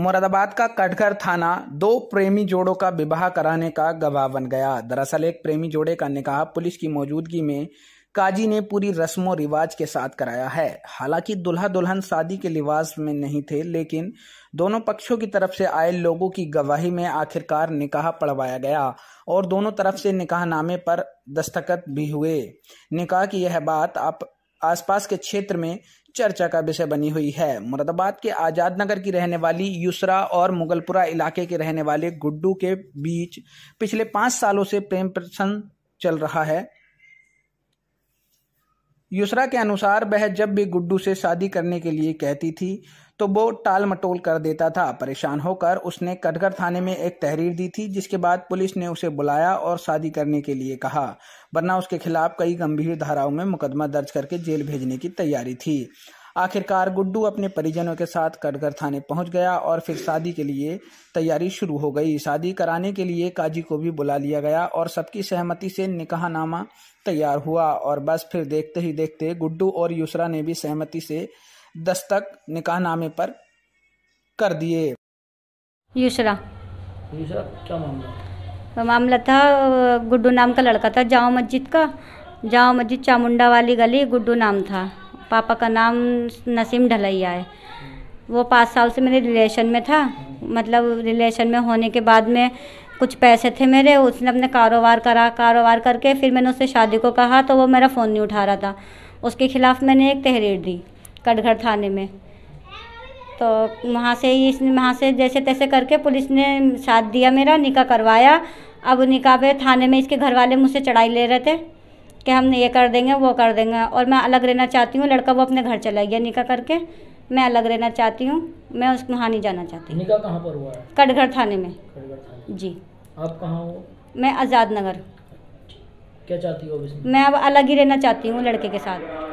मुरादाबाद का कटघर थाना दो प्रेमी जोड़ों का विवाह कराने का गवाह बन गया दरअसल एक प्रेमी जोड़े का निकाह पुलिस की मौजूदगी में काजी ने पूरी रस्मों रिवाज के साथ कराया है हालांकि दुल्हा दुल्हन शादी के लिवाज में नहीं थे लेकिन दोनों पक्षों की तरफ से आए लोगों की गवाही में आखिरकार निकाह पढ़वाया गया और दोनों तरफ से निकाह नामे पर दस्तखत भी हुए निकाह की यह बात आप आसपास के क्षेत्र में चर्चा का विषय बनी हुई है मुरादाबाद के आज़ाद नगर की रहने वाली यूसरा और मुगलपुरा इलाके के रहने वाले गुड्डू के बीच पिछले पांच सालों से प्रेम प्रसन्न चल रहा है युसरा के अनुसार वह जब भी गुड्डू से शादी करने के लिए कहती थी तो वो टाल मटोल कर देता था परेशान होकर उसने कटघर थाने में एक तहरीर दी थी जिसके बाद पुलिस ने उसे बुलाया और शादी करने के लिए कहा वरना उसके खिलाफ कई गंभीर धाराओं में मुकदमा दर्ज करके जेल भेजने की तैयारी थी आखिरकार गुड्डू अपने परिजनों के साथ कटघर थाने पहुंच गया और फिर शादी के लिए तैयारी शुरू हो गई शादी कराने के लिए काजी को भी बुला लिया गया और सबकी सहमति से निकाहनामा तैयार हुआ और बस फिर देखते ही देखते गुड्डू और यूसरा ने भी सहमति से दस्तक निकाहनामे पर कर दिए युसरा मामला मामला था गुड्डू नाम का लड़का था जामा मस्जिद का जामा मस्जिद चामुंडा वाली गली गुड्डू नाम था पापा का नाम नसीम ढलैया है वो पाँच साल से मेरे रिलेशन में था मतलब रिलेशन में होने के बाद में कुछ पैसे थे मेरे उसने अपने कारोबार करा कारोबार करके फिर मैंने उससे शादी को कहा तो वो मेरा फ़ोन नहीं उठा रहा था उसके खिलाफ़ मैंने एक तहरीर दी कटघर थाने में तो वहाँ से ही इसने वहाँ से जैसे तैसे करके पुलिस ने साथ दिया मेरा निका करवाया अब निका पे थाने में इसके घर वाले मुझसे चढ़ाई ले रहे थे कि हम ये कर देंगे वो कर देंगे और मैं अलग रहना चाहती हूँ लड़का वो अपने घर चला गया निका करके मैं अलग रहना चाहती हूँ मैं उस वहाँ नहीं जाना चाहती निका कहाँ पर हुआ है कटघर थाने में थाने। जी आप कहाँ हो मैं आज़ाद नगर क्या चाहती हो मैं अब अलग ही रहना चाहती हूँ लड़के के साथ